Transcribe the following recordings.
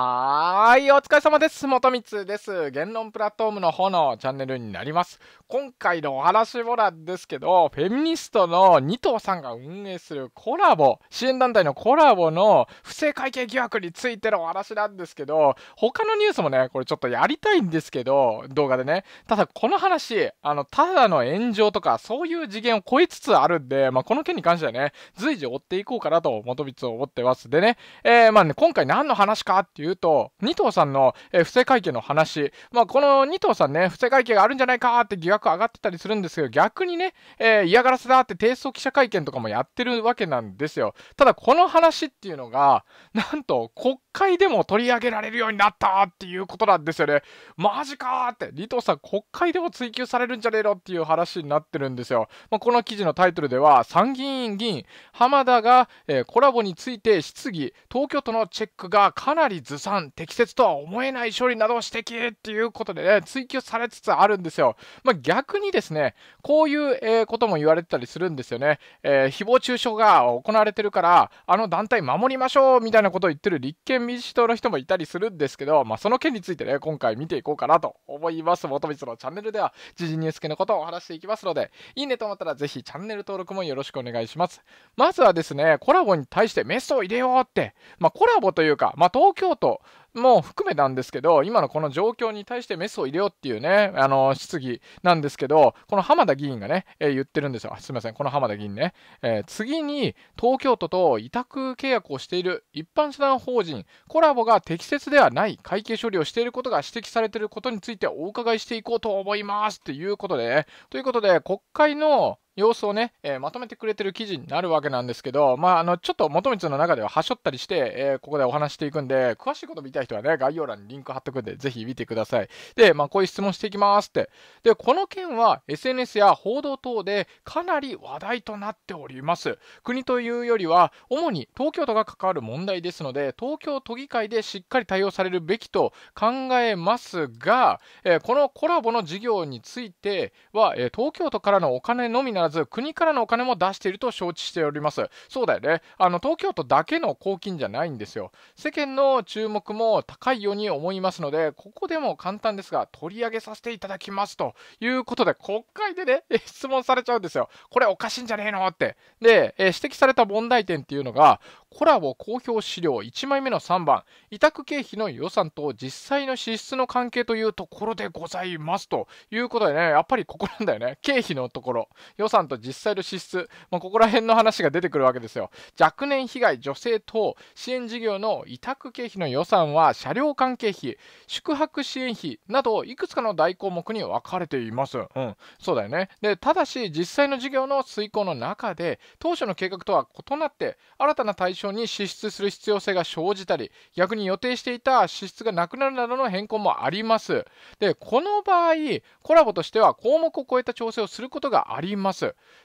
はーい、お疲れ様です。元光です。言論プラットフォームの方のチャンネルになります。今回のお話ボラですけど、フェミニストの二藤さんが運営するコラボ、支援団体のコラボの不正会計疑惑についてのお話なんですけど、他のニュースもね、これちょっとやりたいんですけど、動画でね。ただこの話、あの、ただの炎上とか、そういう次元を超えつつあるんで、まあ、この件に関してはね、随時追っていこうかなと、元光を思ってます。でね、えー、まあね、今回何の話かっていう言うと、二藤さんの、えー、不正会計の話、まあ、この二藤さんね、不正会計があるんじゃないかって疑惑上がってたりするんですけど、逆にね、えー、嫌がらせだって提訴記者会見とかもやってるわけなんですよ。ただ、この話っていうのが、なんと国会でも取り上げられるようになったっていうことなんですよね。マジかーって、二藤さん、国会でも追及されるんじゃねえのっていう話になってるんですよ。まあ、この記事のタイトルでは、参議院議員、浜田が、えー、コラボについて質疑、東京都のチェックがかなりずさん、適切とは思えない処理などを指摘っていうことでね、追及されつつあるんですよ。まあ、逆にですね、こういう、えことも言われてたりするんですよね。えー、誹謗中傷が行われてるから、あの団体守りましょうみたいなことを言ってる立憲民主党の人もいたりするんですけど、まあ、その件についてね、今回見ていこうかなと思います。元光のチャンネルでは、時事ニュース系のことをお話していきますので、いいねと思ったらぜひチャンネル登録もよろしくお願いします。まずはですね、コラボに対してメスを入れようって、まあ、コラボというか、まあ、東京とも含めなんですけど、今のこの状況に対してメスを入れようっていうね、あの、質疑なんですけど、この浜田議員がね、えー、言ってるんですよ。すみません、この浜田議員ね。えー、次に、東京都と委託契約をしている一般社団法人、コラボが適切ではない会計処理をしていることが指摘されていることについてお伺いしていこうと思いますっていうことで、ということで、国会の様子をね、えー、まとめてくれてる記事になるわけなんですけど、まあ、あの、ちょっと元光の中でははしょったりして、えー、ここでお話していくんで、詳しいこと見たい人はね、概要欄にリンク貼っとくんで、ぜひ見てください。で、まあ、こういう質問していきますって。で、この件は SNS や報道等でかなり話題となっております。国というよりは、主に東京都が関わる問題ですので、東京都議会でしっかり対応されるべきと考えますが、えー、このコラボの事業については、え東京都からのお金のみならず、国からのお金も出していると承知しております。そうだよね。あの、東京都だけの公金じゃないんですよ。世間の注目も高いように思いますので、ここでも簡単ですが、取り上げさせていただきますということで、国会でね、質問されちゃうんですよ。これおかしいんじゃねえのって。で、え指摘された問題点っていうのが、コラボ公表資料1枚目の3番、委託経費の予算と実際の支出の関係というところでございますということでね、やっぱりここなんだよね。経費のところ。予算と実際の支出、まあ、ここら辺の話が出てくるわけですよ。若年被害女性等支援事業の委託経費の予算は車両関係費、宿泊支援費などいくつかの大項目に分かれています。うん、そうだよね。で、ただし実際の事業の遂行の中で当初の計画とは異なって新たな対象に支出する必要性が生じたり逆に予定していた支出がなくなるなどの変更もあります。で、この場合、コラボとしては項目を超えた調整をすることがあります。。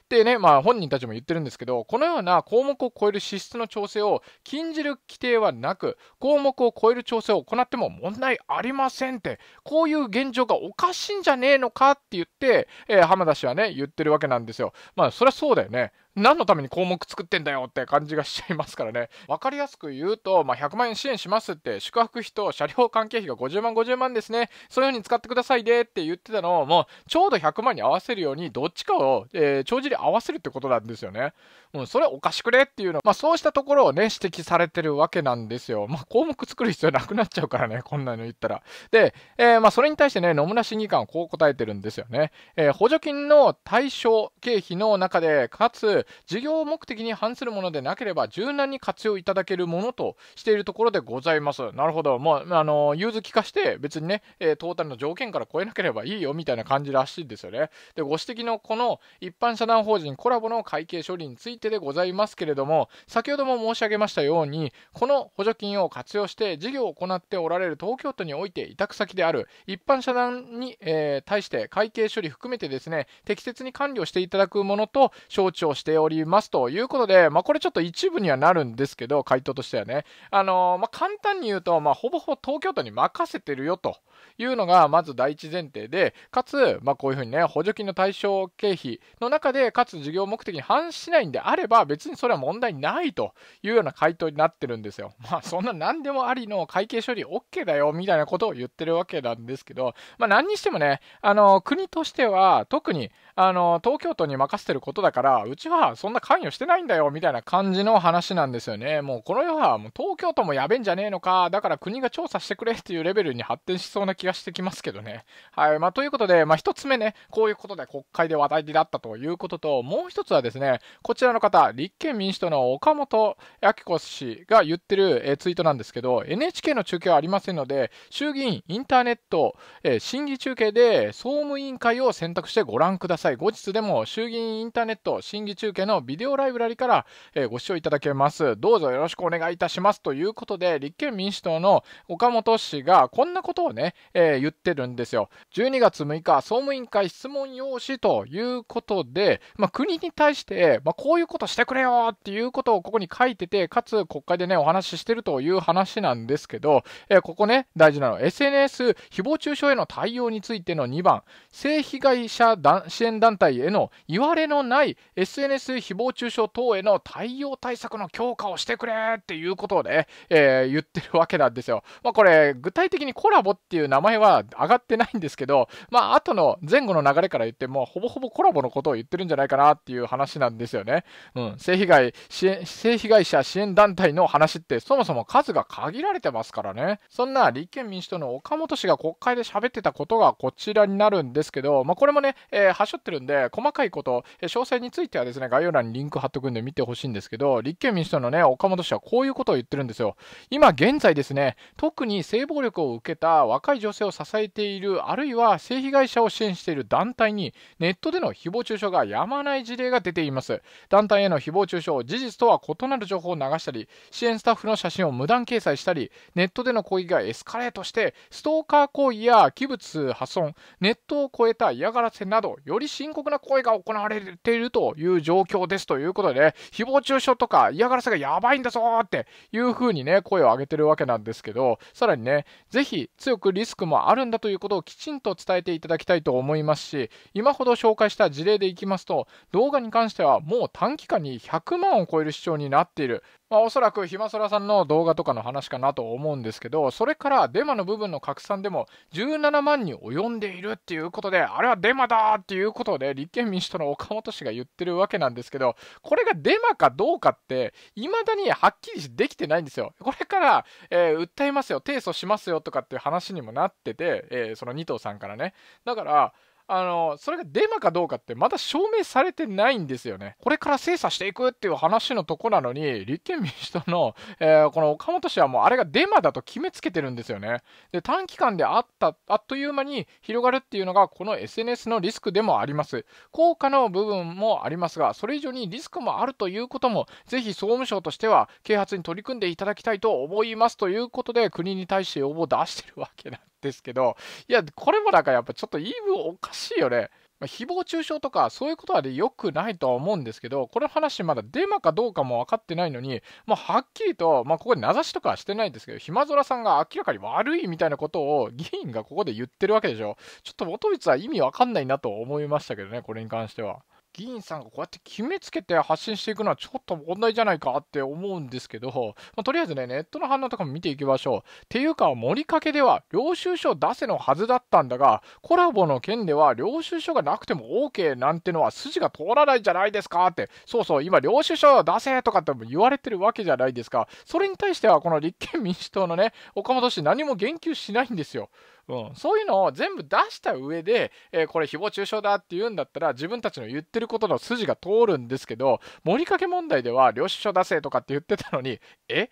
でね、まあ本人たちも言ってるんですけど、このような項目を超える支出の調整を禁じる規定はなく、項目を超える調整を行っても問題ありませんって、こういう現状がおかしいんじゃねえのかって言って、えー、浜田氏はね、言ってるわけなんですよ。まあそりゃそうだよね。何のために項目作ってんだよって感じがしちゃいますからね。わかりやすく言うと、まあ、100万円支援しますって、宿泊費と車両関係費が50万、50万ですね。そういうに使ってくださいでって言ってたのを、もう、ちょうど100万に合わせるように、どっちかを、えー、帳尻合わせるってことなんですよね。うん、それおかしくねっていうの。まあ、そうしたところをね、指摘されてるわけなんですよ。まあ、項目作る必要なくなっちゃうからね、こんなの言ったら。で、えー、まあ、それに対してね、野村審議官はこう答えてるんですよね。えー、補助金の対象経費の中で、かつ、事業目的に反するものでなければ柔軟に活用いただけるものとしているところでございます。なるほど。もう、あの、融通きかして別にね、えー、トータルの条件から超えなければいいよみたいな感じらしいんですよね。で、ご指摘のこの一般社団法人コラボの会計処理についてでございますけれども、先ほども申し上げましたように、この補助金を活用して事業を行っておられる東京都において委託先である一般社団に、えー、対して会計処理含めてですね、適切に管理をしていただくものと承知をしてしておりますということで、まあ、これちょっと一部にはなるんですけど、回答としてはね。あのー、まあ、簡単に言うと、まあ、ほぼほぼ東京都に任せてるよというのが、まず第一前提で、かつ、まあ、こういうふうにね、補助金の対象経費の中で、かつ事業目的に反しないんであれば、別にそれは問題ないというような回答になってるんですよ。まあ、そんな何でもありの会計処理 OK だよ、みたいなことを言ってるわけなんですけど、まあ、何にしてもね、あのー、国としては、特に、あの東京都に任せてることだからうちはそんな関与してないんだよみたいな感じの話なんですよねもうこの世はもう東京都もやべえんじゃねえのかだから国が調査してくれっていうレベルに発展しそうな気がしてきますけどねはいまあということでまあ1つ目ねこういうことで国会で話題になったということともう1つはですねこちらの方立憲民主党の岡本明子氏が言ってる、えツイートなんですけど NHK の中継はありませんので衆議院インターネット、え審議中継で総務委員会を選択してご覧くださいい。後日でも衆議院インターネット審議中継のビデオライブラリから、えご視聴いただけます。どうぞよろしくお願いいたします。ということで、立憲民主党の岡本氏がこんなことをね、えー、言ってるんですよ。12月6日、総務委員会質問用紙ということで、まあ、国に対して、まあ、こういうことしてくれよっていうことをここに書いてて、かつ国会でね、お話ししてるという話なんですけど、えー、ここね、大事なの。SNS、誹謗中傷への対応についての2番、性被害者支援援団体へのいわれのない SNS 誹謗中傷等への対応対策の強化をしてくれっていうことをね、えー、言ってるわけなんですよ。まあ、これ、具体的にコラボっていう名前は上がってないんですけど、まあ、後の前後の流れから言っても、ほぼほぼコラボのことを言ってるんじゃないかなっていう話なんですよね。うん。性被害、支援、性被害者支援団体の話って、そもそも数が限られてますからね。そんな立憲民主党の岡本氏が国会で喋ってたことがこちらになるんですけど、まあ、これもね、えー、はしょっってるんで、細かいこと、詳細についてはですね、概要欄にリンク貼っとくんで見てほしいんですけど、立憲民主党のね、岡本氏はこういうことを言ってるんですよ。今現在ですね、特に性暴力を受けた若い女性を支えている、あるいは性被害者を支援している団体に、ネットでの誹謗中傷がやまない事例が出ています。団体への誹謗中傷、事実とは異なる情報を流したり、支援スタッフの写真を無断掲載したり、ネットでの攻撃がエスカレートして、ストーカー行為や器物破損、ネットを超えた嫌がらせなど、より深刻な行為が行われているという状況ですということで、誹謗中傷とか嫌がらせがやばいんだぞっていうふうにね、声を上げてるわけなんですけど、さらにね、ぜひ強くリスクもあるんだということをきちんと伝えていただきたいと思いますし、今ほど紹介した事例でいきますと、動画に関してはもう短期間に100万を超える視聴になっている。まあ、おそらくひまそらさんの動画とかの話かなと思うんですけど、それからデマの部分の拡散でも17万に及んでいるっていうことで、あれはデマだっていうことで、立憲民主党の岡本氏が言ってるわけなんですけど、これがデマかどうかって、未だにはっきりできてないんですよ。これから、えー、訴えますよ、提訴しますよとかっていう話にもなってて、えー、その2頭さんからね。だから、あのそれがデマかどうかってまだ証明されてないんですよね。これから精査していくっていう話のとこなのに立憲民主党の、えー、この岡本氏はもうあれがデマだと決めつけてるんですよね。で短期間であったあっという間に広がるっていうのがこの SNS のリスクでもあります。効果の部分もありますがそれ以上にリスクもあるということもぜひ総務省としては啓発に取り組んでいただきたいと思いますということで国に対して要望を出してるわけなんです。ですけど、いや、これもなんかやっぱちょっと言い分おかしいよね。まあ、誹謗中傷とかそういうことは良くないとは思うんですけど、この話まだデマかどうかも分かってないのに、まあ、はっきりと、まあ、ここで名指しとかはしてないんですけど、暇空さんが明らかに悪いみたいなことを議員がここで言ってるわけでしょ。ちょっと元々は意味わかんないなと思いましたけどね、これに関しては。議員さんがこうやって決めつけて発信していくのはちょっと問題じゃないかって思うんですけど、まあ、とりあえずね、ネットの反応とかも見ていきましょう。っていうか、盛りかけでは領収書を出せのはずだったんだが、コラボの件では領収書がなくても OK なんてのは筋が通らないじゃないですかって、そうそう、今領収書出せとかって言われてるわけじゃないですか。それに対しては、この立憲民主党のね、岡本氏何も言及しないんですよ。うん、そういうのを全部出した上で、えー、これ誹謗中傷だって言うんだったら自分たちの言ってることの筋が通るんですけど盛りかけ問題では領収書出せとかって言ってたのにえ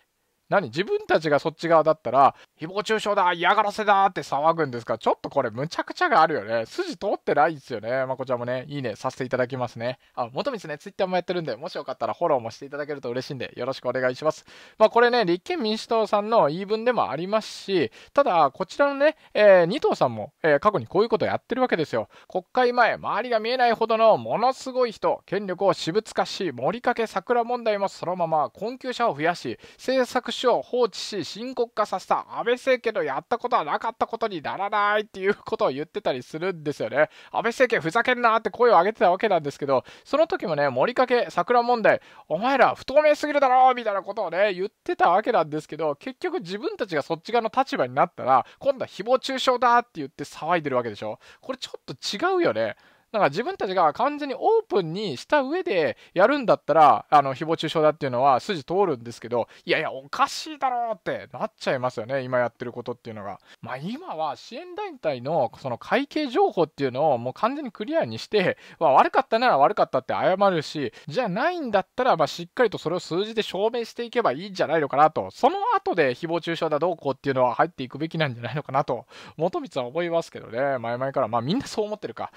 何自分たちがそっち側だったら、誹謗中傷だ嫌がらせだって騒ぐんですかちょっとこれむちゃくちゃがあるよね。筋通ってないですよね。まこちゃんもね、いいねさせていただきますね。あ、元光ね、ツイッターもやってるんで、もしよかったらフォローもしていただけると嬉しいんで、よろしくお願いします。まあ、これね、立憲民主党さんの言い分でもありますし、ただ、こちらのね、えー、二藤さんも、えー、過去にこういうことやってるわけですよ。国会前、周りが見えないほどのものすごい人、権力を私物化し、盛りかけ桜問題もそのまま困窮者を増やし、政策死を放置し深刻化させた安倍政権のやったことはなかったことにならないっていうことを言ってたりするんですよね。安倍政権ふざけんなって声を上げてたわけなんですけど、その時もね、森かけ桜問題、お前ら不透明すぎるだろみたいなことをね、言ってたわけなんですけど、結局自分たちがそっち側の立場になったら、今度は誹謗中傷だって言って騒いでるわけでしょ。これちょっと違うよね。だから自分たちが完全にオープンにした上でやるんだったら、あの、誹謗中傷だっていうのは筋通るんですけど、いやいや、おかしいだろうってなっちゃいますよね、今やってることっていうのが。まあ今は支援団体のその会計情報っていうのをもう完全にクリアにして、まあ、悪かったなら悪かったって謝るし、じゃないんだったら、まあしっかりとそれを数字で証明していけばいいんじゃないのかなと、その後で誹謗中傷だどうこうっていうのは入っていくべきなんじゃないのかなと、元光は思いますけどね、前々から、まあみんなそう思ってるか。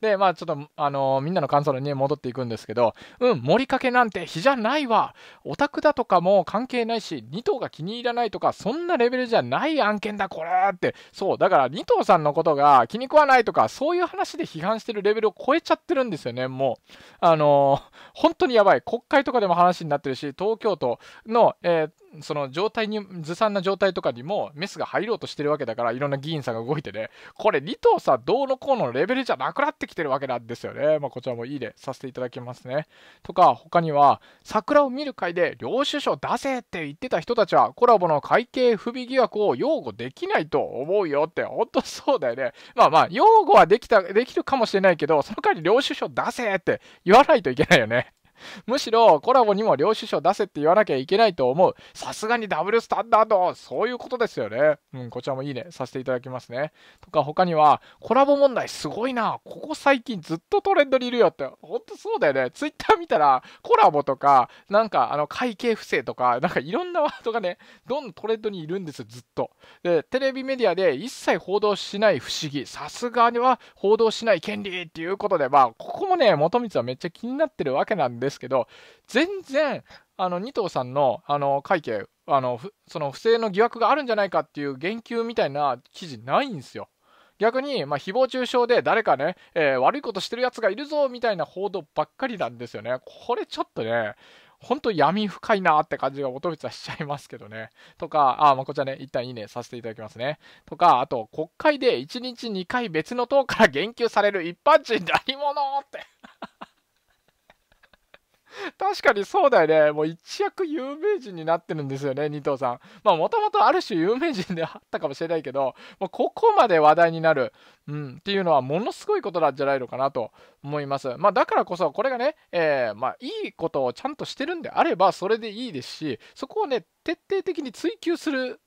で、まあちょっと、あのー、みんなの感想に、ね、戻っていくんですけど、うん、盛りかけなんて比じゃないわ。オタクだとかも関係ないし、2頭が気に入らないとか、そんなレベルじゃない案件だ、これって。そう、だから2頭さんのことが気に食わないとか、そういう話で批判してるレベルを超えちゃってるんですよね、もう。あのー、本当にやばい。国会とかでも話になってるし、東京都の、えーその状態にずさんな状態とかにもメスが入ろうとしてるわけだからいろんな議員さんが動いてねこれ2頭さどうのこうのレベルじゃなくなってきてるわけなんですよねまあこちらもいいでさせていただきますねとか他には桜を見る会で領収書出せって言ってた人たちはコラボの会計不備疑惑を擁護できないと思うよってほんとそうだよね まあまあ擁護はできたできるかもしれないけどその代わり領収書出せって言わないといけないよねむしろコラボにも領収書出せって言わなきゃいけないと思う。さすがにダブルスタンダードそういうことですよね。うん、こちらもいいね。させていただきますね。とか他には、コラボ問題すごいな。ここ最近ずっとトレンドにいるよって。ほんとそうだよね。ツイッター見たら、コラボとか、なんかあの会計不正とか、なんかいろんなワードがね、どんどんトレンドにいるんですよ、ずっと。で、テレビメディアで一切報道しない不思議。さすがには報道しない権利っていうことで、まあ、ここもね、元光はめっちゃ気になってるわけなんですですけど、全然、あの、二藤さんの、あの、会計、あの、その不正の疑惑があるんじゃないかっていう言及みたいな記事ないんですよ。逆に、まあ、誹謗中傷で誰かね、えー、悪いことしてるやつがいるぞみたいな報道ばっかりなんですよね。これちょっとね、ほんと闇深いなって感じが音光はしちゃいますけどね。とか、あ、まあ、こちらね、一旦いいねさせていただきますね。とか、あと、国会で1日2回別の党から言及される一般人何者って 確かにそうだよね。もう一躍有名人になってるんですよね、二藤さん。まあもともとある種有名人であったかもしれないけど、もうここまで話題になる、うん、っていうのはものすごいことなんじゃないのかなと思います。まあだからこそこれがね、えー、まあ、いいことをちゃんとしてるんであればそれでいいですし、そこをね、徹底的に追求する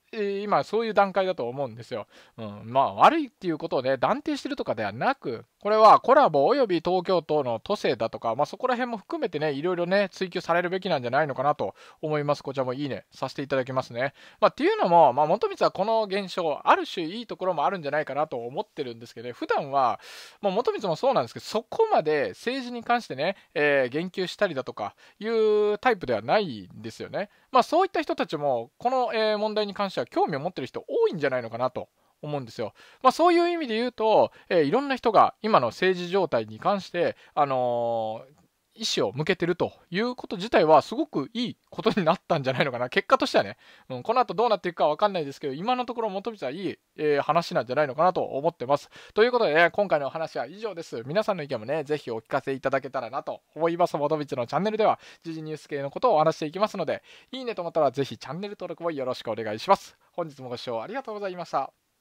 今そういう段階だと思うんですよ。うん、まあ悪いっていうことをね断定してるとかではなくこれはコラボおよび東京都の都政だとか、まあ、そこら辺も含めてね、いろいろね、追求されるべきなんじゃないのかなと思います。こちらもいいね、させていただきますね。まあ、っていうのも、まあ、元光はこの現象、ある種いいところもあるんじゃないかなと思ってるんですけど、ね、普段は、まあ、元光もそうなんですけど、そこまで政治に関してね、えー、言及したりだとかいうタイプではないんですよね。まあ、そういった人たちも、この、え問題に関しては興味を持ってる人多いんじゃないのかなと。思うんですよ。まあ、そういう意味で言うと、えー、いろんな人が今の政治状態に関して、あのー、意思を向けてるということ自体はすごくいいことになったんじゃないのかな結果としてはね、うん、この後どうなっていくか分かんないですけど今のところ元光はいい、えー、話なんじゃないのかなと思ってますということで、ね、今回のお話は以上です皆さんの意見もねぜひお聞かせいただけたらなと思います元光のチャンネルでは時事ニュース系のことをお話していきますのでいいねと思ったらぜひチャンネル登録もよろしくお願いします本日もご視聴ありがとうございました